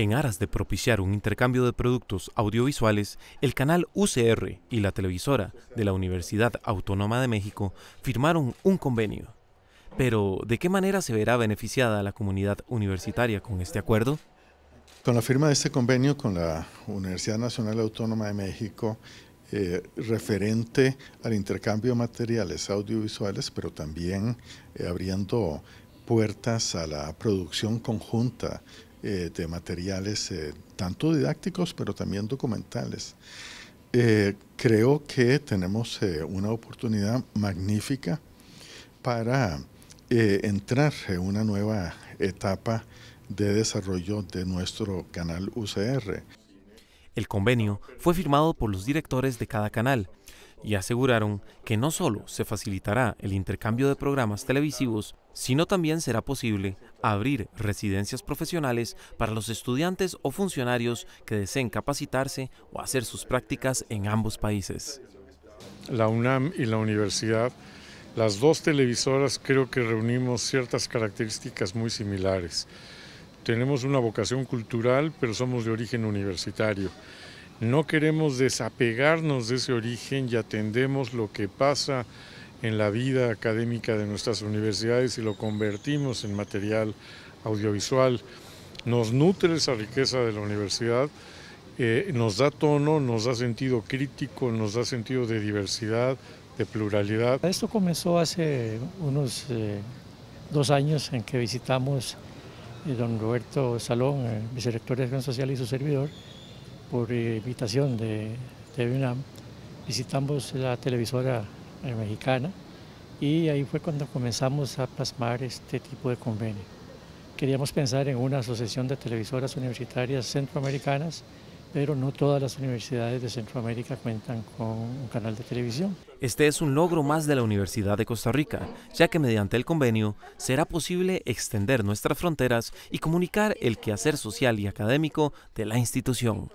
En aras de propiciar un intercambio de productos audiovisuales, el canal UCR y la televisora de la Universidad Autónoma de México firmaron un convenio. Pero, ¿de qué manera se verá beneficiada la comunidad universitaria con este acuerdo? Con la firma de este convenio con la Universidad Nacional Autónoma de México, eh, referente al intercambio de materiales audiovisuales, pero también eh, abriendo puertas a la producción conjunta eh, de materiales eh, tanto didácticos pero también documentales. Eh, creo que tenemos una oportunidad magnífica para entrar en una nueva etapa de desarrollo de nuestro canal UCR. El convenio fue firmado por los directores de cada canal, y aseguraron que no solo se facilitará el intercambio de programas televisivos, sino también será posible abrir residencias profesionales para los estudiantes o funcionarios que deseen capacitarse o hacer sus prácticas en ambos países. La UNAM y la universidad, las dos televisoras creo que reunimos ciertas características muy similares. Tenemos una vocación cultural, pero somos de origen universitario. No queremos desapegarnos de ese origen y atendemos lo que pasa en la vida académica de nuestras universidades y lo convertimos en material audiovisual. Nos nutre esa riqueza de la universidad, eh, nos da tono, nos da sentido crítico, nos da sentido de diversidad, de pluralidad. Esto comenzó hace unos eh, dos años en que visitamos a eh, don Roberto Salón, vicerector de Acción Social y su servidor, por invitación de TV visitamos la televisora eh, mexicana y ahí fue cuando comenzamos a plasmar este tipo de convenio. Queríamos pensar en una asociación de televisoras universitarias centroamericanas pero no todas las universidades de Centroamérica cuentan con un canal de televisión. Este es un logro más de la Universidad de Costa Rica, ya que mediante el convenio será posible extender nuestras fronteras y comunicar el quehacer social y académico de la institución.